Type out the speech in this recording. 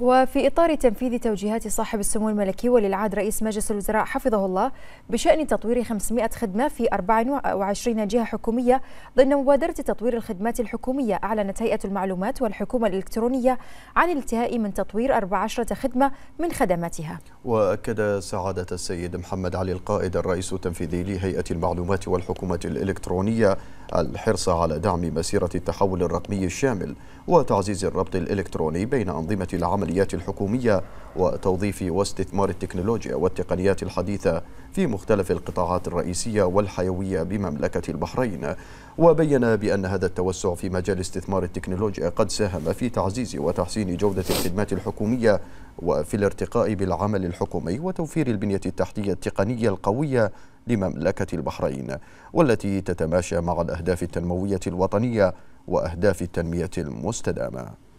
وفي إطار تنفيذ توجيهات صاحب السمو الملكي وللعهد رئيس مجلس الوزراء حفظه الله بشأن تطوير 500 خدمة في 24 جهة حكومية ضمن مبادرة تطوير الخدمات الحكومية أعلنت هيئة المعلومات والحكومة الإلكترونية عن الانتهاء من تطوير 14 خدمة من خدماتها وأكد سعادة السيد محمد علي القائد الرئيس التنفيذي لهيئة المعلومات والحكومة الإلكترونية الحرص على دعم مسيرة التحول الرقمي الشامل وتعزيز الربط الإلكتروني بين أنظمة العمليات الحكومية وتوظيف واستثمار التكنولوجيا والتقنيات الحديثة في مختلف القطاعات الرئيسية والحيوية بمملكة البحرين وبين بأن هذا التوسع في مجال استثمار التكنولوجيا قد ساهم في تعزيز وتحسين جودة الخدمات الحكومية وفي الارتقاء بالعمل الحكومي وتوفير البنية التحتية التقنية القوية لمملكة البحرين والتي تتماشى مع الأهداف التنموية الوطنية وأهداف التنمية المستدامة